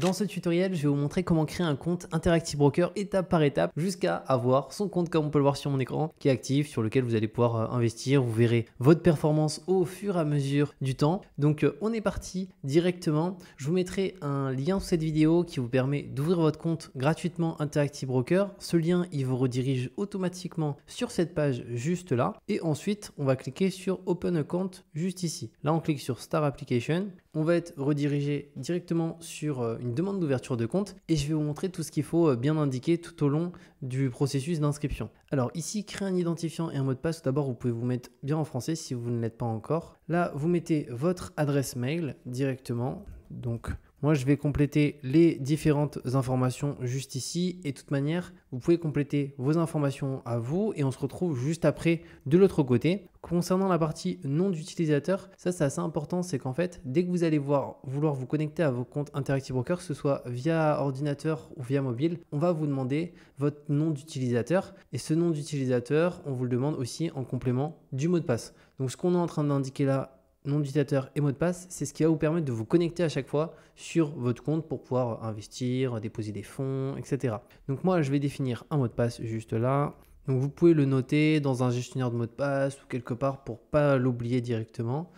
Dans ce tutoriel, je vais vous montrer comment créer un compte Interactive Broker étape par étape jusqu'à avoir son compte comme on peut le voir sur mon écran qui est actif, sur lequel vous allez pouvoir euh, investir. Vous verrez votre performance au fur et à mesure du temps. Donc euh, on est parti directement. Je vous mettrai un lien sous cette vidéo qui vous permet d'ouvrir votre compte gratuitement Interactive Broker. Ce lien, il vous redirige automatiquement sur cette page juste là. Et ensuite, on va cliquer sur Open Account juste ici. Là, on clique sur Star Application on va être redirigé directement sur euh, une demande d'ouverture de compte et je vais vous montrer tout ce qu'il faut euh, bien indiquer tout au long du processus d'inscription. Alors ici, créer un identifiant et un mot de passe, d'abord vous pouvez vous mettre bien en français si vous ne l'êtes pas encore. Là, vous mettez votre adresse mail directement, donc moi, je vais compléter les différentes informations juste ici. Et de toute manière, vous pouvez compléter vos informations à vous et on se retrouve juste après de l'autre côté. Concernant la partie nom d'utilisateur, ça c'est assez important, c'est qu'en fait, dès que vous allez voir, vouloir vous connecter à vos comptes Interactive Broker, que ce soit via ordinateur ou via mobile, on va vous demander votre nom d'utilisateur. Et ce nom d'utilisateur, on vous le demande aussi en complément du mot de passe. Donc ce qu'on est en train d'indiquer là nom d'utilisateur et mot de passe, c'est ce qui va vous permettre de vous connecter à chaque fois sur votre compte pour pouvoir investir, déposer des fonds, etc. Donc moi, je vais définir un mot de passe juste là. Donc vous pouvez le noter dans un gestionnaire de mot de passe ou quelque part pour pas l'oublier directement.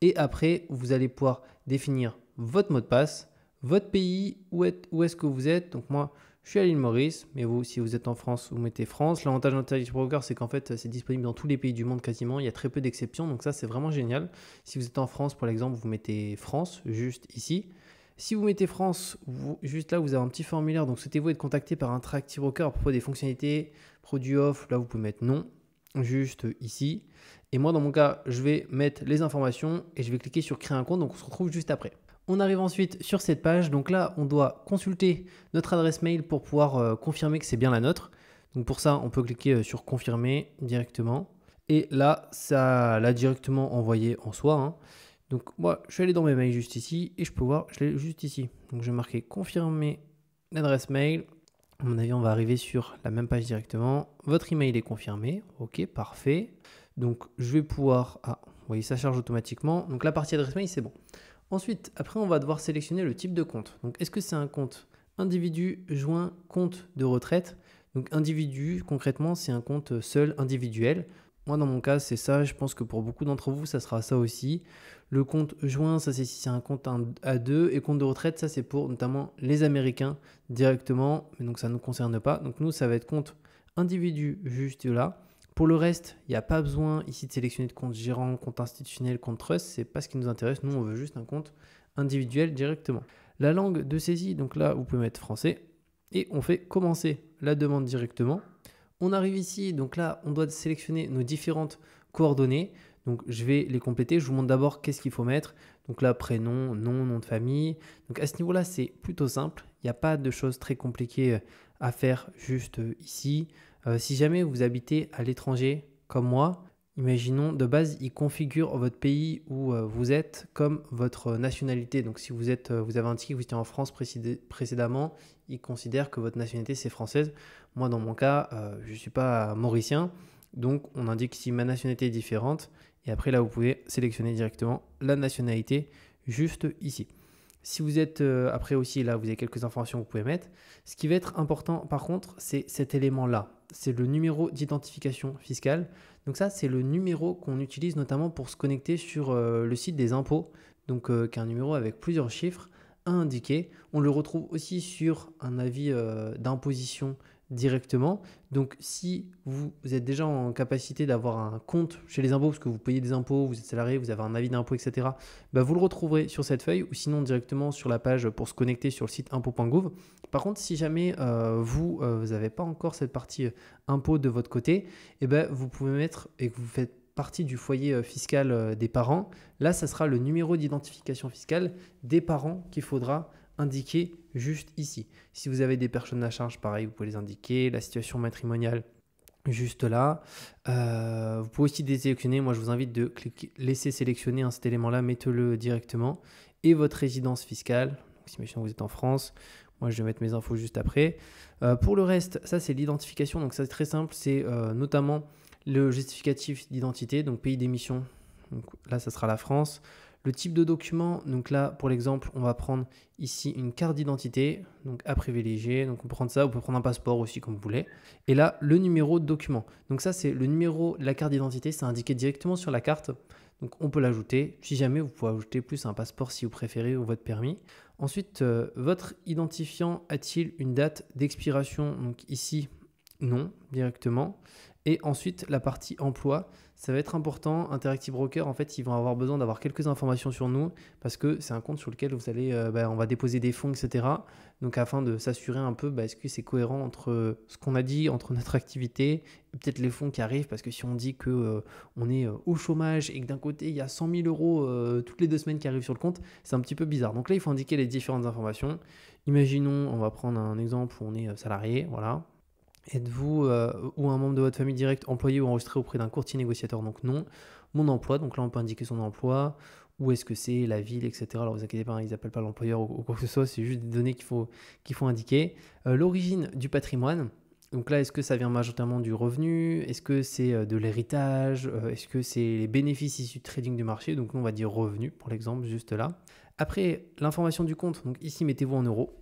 Et après, vous allez pouvoir définir votre mot de passe, votre pays, où, est, où est-ce que vous êtes. Donc moi, je suis à l'île Maurice, mais vous, si vous êtes en France, vous mettez France. L'avantage d'un broker, c'est qu'en fait, c'est disponible dans tous les pays du monde quasiment. Il y a très peu d'exceptions, donc ça, c'est vraiment génial. Si vous êtes en France, par exemple, vous mettez France juste ici. Si vous mettez France, juste là, vous avez un petit formulaire. Donc, souhaitez-vous être contacté par un Broker à propos des fonctionnalités, produits off Là, vous pouvez mettre non, juste ici. Et moi, dans mon cas, je vais mettre les informations et je vais cliquer sur créer un compte. Donc, on se retrouve juste après. On arrive ensuite sur cette page. Donc là, on doit consulter notre adresse mail pour pouvoir euh, confirmer que c'est bien la nôtre. Donc pour ça, on peut cliquer euh, sur confirmer directement. Et là, ça l'a directement envoyé en soi. Hein. Donc moi, je suis allé dans mes mails juste ici et je peux voir, je l'ai juste ici. Donc je vais marquer confirmer l'adresse mail. À mon avis, on va arriver sur la même page directement. Votre email est confirmé. Ok, parfait. Donc je vais pouvoir... Ah, vous voyez, ça charge automatiquement. Donc la partie adresse mail, c'est bon. Ensuite, après, on va devoir sélectionner le type de compte. Donc, est-ce que c'est un compte individu joint compte de retraite Donc, individu, concrètement, c'est un compte seul individuel. Moi, dans mon cas, c'est ça. Je pense que pour beaucoup d'entre vous, ça sera ça aussi. Le compte joint, ça c'est si c'est un compte à deux. Et compte de retraite, ça c'est pour notamment les Américains directement. Mais donc, ça ne nous concerne pas. Donc, nous, ça va être compte individu juste là. Pour le reste, il n'y a pas besoin ici de sélectionner de compte gérant, compte institutionnel, compte trust, c'est pas ce qui nous intéresse. Nous, on veut juste un compte individuel directement. La langue de saisie, donc là, vous pouvez mettre français et on fait commencer la demande directement. On arrive ici, donc là, on doit sélectionner nos différentes coordonnées. Donc je vais les compléter. Je vous montre d'abord qu'est-ce qu'il faut mettre. Donc là, prénom, nom, nom de famille. Donc à ce niveau-là, c'est plutôt simple. Il n'y a pas de choses très compliquées euh, à faire juste euh, ici. Euh, si jamais vous habitez à l'étranger comme moi, imaginons de base, il configure votre pays où euh, vous êtes comme votre nationalité. Donc si vous, êtes, euh, vous avez indiqué que vous étiez en France précédemment, il considère que votre nationalité c'est française. Moi dans mon cas, je ne suis pas mauricien, donc on indique si ma nationalité est différente. Et après là, vous pouvez sélectionner directement la nationalité juste ici. Si vous êtes, euh, après aussi, là, vous avez quelques informations que vous pouvez mettre. Ce qui va être important, par contre, c'est cet élément-là. C'est le numéro d'identification fiscale. Donc ça, c'est le numéro qu'on utilise notamment pour se connecter sur euh, le site des impôts. Donc euh, qu'un numéro avec plusieurs chiffres à indiquer. On le retrouve aussi sur un avis d'imposition directement. Donc si vous, êtes déjà en capacité d'avoir un compte chez les impôts, parce que vous payez des impôts, vous êtes salarié, vous avez un avis d'impôt, etc., bah, vous le retrouverez sur cette feuille ou sinon directement sur la page pour se connecter sur le site impôts.gouv. Par contre, si jamais euh, vous n'avez euh, pas encore cette partie euh, impôts de votre côté, et eh ben, vous pouvez mettre et que vous faites partie du foyer fiscal des parents, là, ça sera le numéro d'identification fiscale des parents qu'il faudra indiqué juste ici. Si vous avez des personnes à charge, pareil, vous pouvez les indiquer. La situation matrimoniale, juste là. Euh, vous pouvez aussi désélectionner. Moi, je vous invite de cliquer, laisser sélectionner hein, cet élément-là. Mettez-le directement. Et votre résidence fiscale. si vous êtes en France, moi, je vais mettre mes infos juste après. Euh, pour le reste, ça, c'est l'identification. Donc, ça, c'est très simple. C'est euh, notamment le justificatif d'identité, donc pays d'émission. Donc là, ça sera la France. Le type de document, donc là pour l'exemple, on va prendre ici une carte d'identité, donc à privilégier. Donc on prend ça, on peut prendre un passeport aussi comme vous voulez. Et là, le numéro de document. Donc ça, c'est le numéro la carte d'identité, c'est indiqué directement sur la carte. Donc on peut l'ajouter. Si jamais, vous pouvez ajouter plus un passeport si vous préférez ou votre permis. Ensuite, euh, votre identifiant a-t-il une date d'expiration Donc ici, non, directement. Et ensuite, la partie emploi, ça va être important. Interactive Broker, en fait, ils vont avoir besoin d'avoir quelques informations sur nous parce que c'est un compte sur lequel vous allez, euh, bah, on va déposer des fonds, etc. Donc, afin de s'assurer un peu, bah, est-ce que c'est cohérent entre euh, ce qu'on a dit, entre notre activité, peut-être les fonds qui arrivent parce que si on dit que euh, on est au chômage et que d'un côté il y a 100 000 euros toutes les deux semaines qui arrivent sur le compte, c'est un petit peu bizarre. Donc là, il faut indiquer les différentes informations. Imaginons, on va prendre un exemple où on est salarié, voilà, Êtes-vous euh, ou un membre de votre famille directe employé ou enregistré auprès d'un courtier négociateur Donc non. Mon emploi, donc là on peut indiquer son emploi, où est-ce que c'est, la ville, etc. Alors vous inquiétez pas, hein, ils n'appellent pas l'employeur ou, quoi que ce soit, c'est juste des données qu'il faut, qu'il faut indiquer. Euh, l'origine du patrimoine. Donc là, est-ce que ça vient majoritairement du revenu Est-ce que c'est euh, de l'héritage Est-ce que c'est les bénéfices issus de trading du marché Donc on va dire revenu pour l'exemple juste là. Après, l'information du compte. Donc ici, mettez-vous en euros.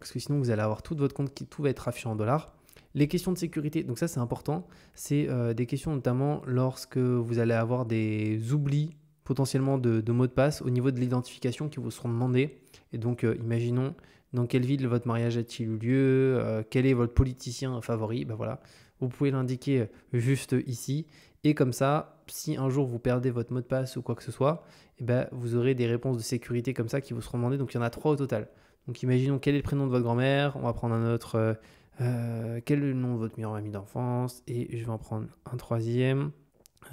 Parce que sinon, vous allez avoir tout votre compte qui tout va être affiché en dollars. Les questions de sécurité, donc ça c'est important, c'est euh, des questions notamment lorsque vous allez avoir des oublis potentiellement de, mots de passe au niveau de l'identification qui vous seront demandés. Et donc euh, imaginons dans quelle ville votre mariage a-t-il eu lieu, euh, quel est votre politicien favori, ben voilà, vous pouvez l'indiquer juste ici. Et comme ça, si un jour vous perdez votre mot de passe ou quoi que ce soit, et eh ben, vous aurez des réponses de sécurité comme ça qui vous seront demandées. Donc il y en a trois au total. Donc imaginons quel est le prénom de votre grand-mère, on va prendre un autre euh, quel est le nom de votre meilleur ami d'enfance Et je vais en prendre un troisième.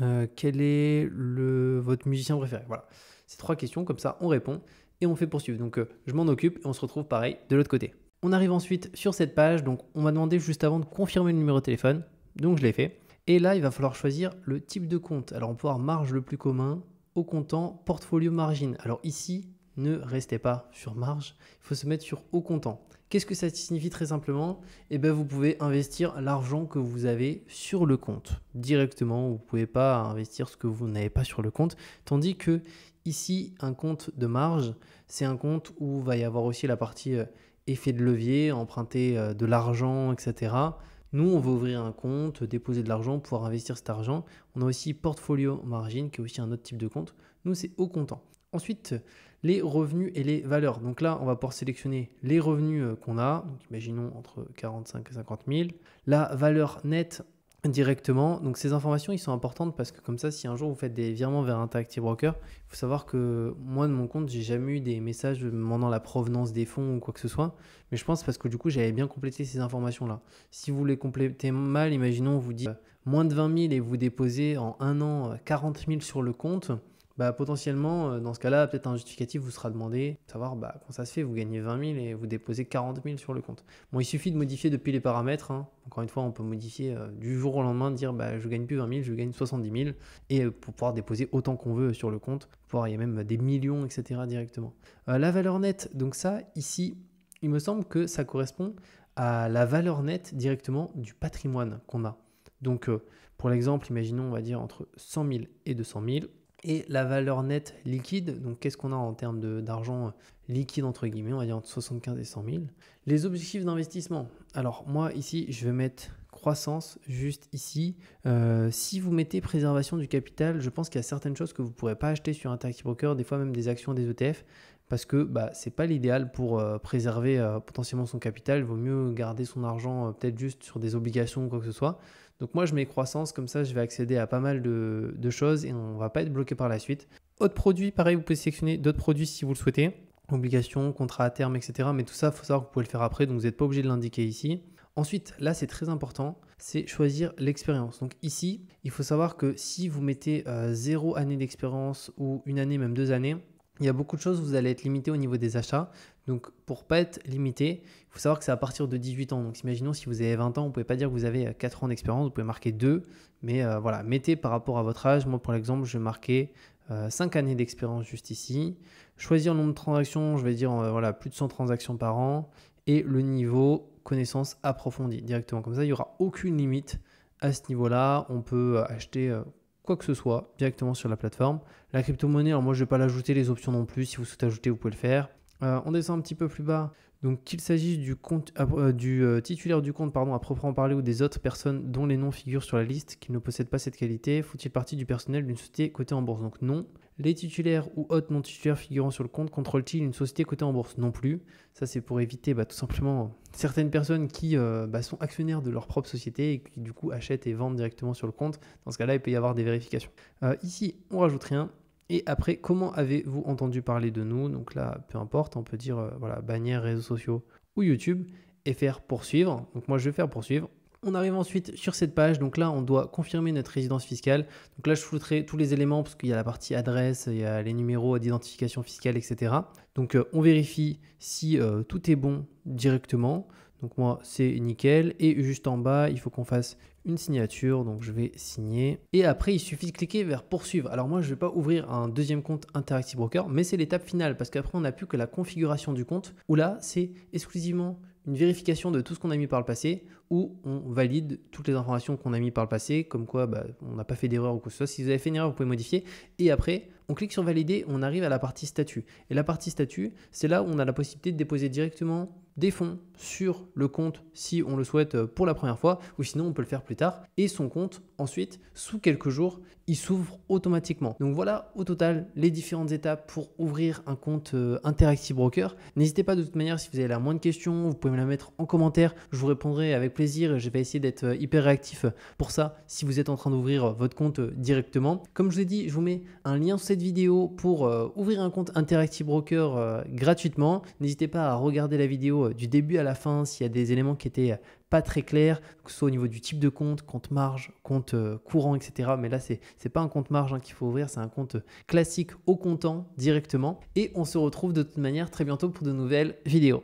Euh, quel est le, votre musicien préféré Voilà. Ces trois questions, comme ça, on répond et on fait poursuivre. Donc, euh, je m'en occupe et on se retrouve pareil de l'autre côté. On arrive ensuite sur cette page. Donc, on m'a demandé juste avant de confirmer le numéro de téléphone. Donc, je l'ai fait. Et là, il va falloir choisir le type de compte. Alors, on peut avoir marge le plus commun, au comptant, portfolio margin. Alors, ici, ne restez pas sur marge, il faut se mettre sur au comptant. Qu'est-ce que ça signifie très simplement Eh bien, vous pouvez investir l'argent que vous avez sur le compte directement. Vous ne pouvez pas investir ce que vous n'avez pas sur le compte. Tandis que ici, un compte de marge, c'est un compte où va y avoir aussi la partie euh, effet de levier, emprunter euh, de l'argent, etc. Nous, on veut ouvrir un compte, déposer de l'argent, pouvoir investir cet argent. On a aussi portfolio margin, qui est aussi un autre type de compte. Nous, c'est au comptant. Ensuite, les revenus et les valeurs. Donc là, on va pouvoir sélectionner les revenus euh, qu'on a, donc imaginons entre 45 et 50 000, la valeur nette directement. Donc ces informations, ils sont importantes parce que comme ça, si un jour vous faites des virements vers Interactive Broker, il faut savoir que moi de mon compte, j'ai jamais eu des messages demandant la provenance des fonds ou quoi que ce soit. Mais je pense parce que du coup, j'avais bien complété ces informations-là. Si vous les complétez mal, imaginons, vous dit euh, moins de 20 000 et vous déposez en un an 40 euh, 000 sur le compte. Bah, potentiellement, euh, dans ce cas-là, peut-être un justificatif vous sera demandé, savoir bah, quand ça se fait, vous gagnez 20 000 et vous déposez 40 000 sur le compte. Bon, il suffit de modifier depuis les paramètres. Hein. Encore une fois, on peut modifier euh, du jour au lendemain, dire bah, je gagne plus 20 000, je gagne 70 000, et euh, pour pouvoir déposer autant qu'on veut sur le compte, pouvoir, il y a même des millions, etc. directement. la valeur nette, donc ça, ici, il me semble que ça correspond à la valeur nette directement du patrimoine qu'on a. Donc, pour l'exemple, imaginons, on va dire entre 100 000 et 200 000 et la valeur nette liquide, donc qu'est-ce qu'on a en termes d'argent euh, liquide entre guillemets, on va dire entre 75 et 100 000. Les objectifs d'investissement. Alors moi ici, je vais mettre croissance juste ici. Euh, si vous mettez préservation du capital, je pense qu'il y a certaines choses que vous ne pourrez pas acheter sur un taxi broker, des fois même des actions, des ETF parce que bah, ce n'est pas l'idéal pour euh, préserver euh, potentiellement son capital. Il vaut mieux garder son argent euh, peut-être juste sur des obligations ou quoi que ce soit. Donc moi, je mets croissance, comme ça, je vais accéder à pas mal de, choses et on ne va pas être bloqué par la suite. Autre produit, pareil, vous pouvez sélectionner d'autres produits si vous le souhaitez. Obligations, contrats à terme, etc. Mais tout ça, il faut savoir que vous pouvez le faire après, donc vous n'êtes pas obligé de l'indiquer ici. Ensuite, là c'est très important, c'est choisir l'expérience. Donc ici, il faut savoir que si vous mettez zéro année d'expérience ou une année, même deux années, il y a beaucoup de choses, vous allez être limité au niveau des achats. Donc, pour pas être limité, il faut savoir que c'est à partir de 18 ans. Donc, imaginons si vous avez 20 ans, vous pouvez pas dire que vous avez 4 euh, ans d'expérience, vous pouvez marquer 2. Mais euh, voilà, mettez par rapport à votre âge. Moi, pour l'exemple, je vais marquer 5 euh, années d'expérience juste ici. Choisir le nombre de transactions, je vais dire voilà, plus de 100 transactions par an. Et le niveau connaissance approfondie directement. Comme ça, il n'y aura aucune limite à ce niveau-là. On peut acheter quoi que ce soit directement sur la plateforme. La crypto-monnaie, alors moi je ne vais pas l'ajouter, les options non plus. Si vous souhaitez ajouter, vous pouvez le faire. Euh, on descend un petit peu plus bas. Donc qu'il s'agisse du, ah, euh, euh, titulaire du compte pardon, à proprement parler ou des autres personnes dont les noms figurent sur la liste qui ne possèdent pas cette qualité, faut-il partie du personnel d'une société cotée en bourse Donc non. Les titulaires ou autres non titulaires figurant sur le compte contrôlent-ils une société cotée en bourse Non plus. Ça c'est pour éviter bah, tout simplement certaines personnes qui euh, bah, sont actionnaires de leur propre société et qui du coup achètent et vendent directement sur le compte. Dans ce cas-là, il peut y avoir des vérifications. ici, on rajoute rien. Et après, comment avez-vous entendu parler de nous Donc là, peu importe, on peut dire euh, voilà, bannière, réseaux sociaux ou YouTube et faire poursuivre. Donc moi, je vais faire poursuivre. On arrive ensuite sur cette page. Donc là, on doit confirmer notre résidence fiscale. Donc là, je flouterai tous les éléments parce qu'il y a la partie adresse, il y a les numéros d'identification fiscale, etc. Donc euh, on vérifie si euh, tout est bon directement. Donc moi, c'est nickel. Et juste en bas, il faut qu'on fasse une signature. Donc je vais signer. Et après, il suffit de cliquer vers poursuivre. Alors moi, je ne vais pas ouvrir un deuxième compte Interactive Broker, mais c'est l'étape finale parce qu'après, on n'a plus que la configuration du compte où là, c'est exclusivement une vérification de tout ce qu'on a mis par le passé où on valide toutes les informations qu'on a mis par le passé, comme quoi bah, on n'a pas fait d'erreur ou quoi que ce soit. Si vous avez fait une erreur, vous pouvez modifier. Et après, on clique sur valider, on arrive à la partie statut. Et la partie statut, c'est là où on a la possibilité de déposer directement des fonds, sur le compte si on le souhaite euh, pour la première fois ou sinon on peut le faire plus tard et son compte ensuite sous quelques jours il s'ouvre automatiquement. Donc voilà au total les différentes étapes pour ouvrir un compte euh, Interactive Broker. N'hésitez pas de toute manière si vous avez la moindre question, vous pouvez me la mettre en commentaire, je vous répondrai avec plaisir et je vais essayer d'être euh, hyper réactif pour ça si vous êtes en train d'ouvrir votre compte directement. Comme je vous ai dit, je vous mets un lien sous cette vidéo pour ouvrir un compte Interactive Broker gratuitement. N'hésitez pas à regarder la vidéo du début à la la fin, s'il y a des éléments qui étaient euh, pas très clairs, que ce soit au niveau du type de compte, compte marge, compte euh, courant, etc. Mais là, c'est n'est pas un compte marge hein, qu'il faut ouvrir, c'est un compte euh, classique au comptant directement. Et on se retrouve de toute manière très bientôt pour de nouvelles vidéos.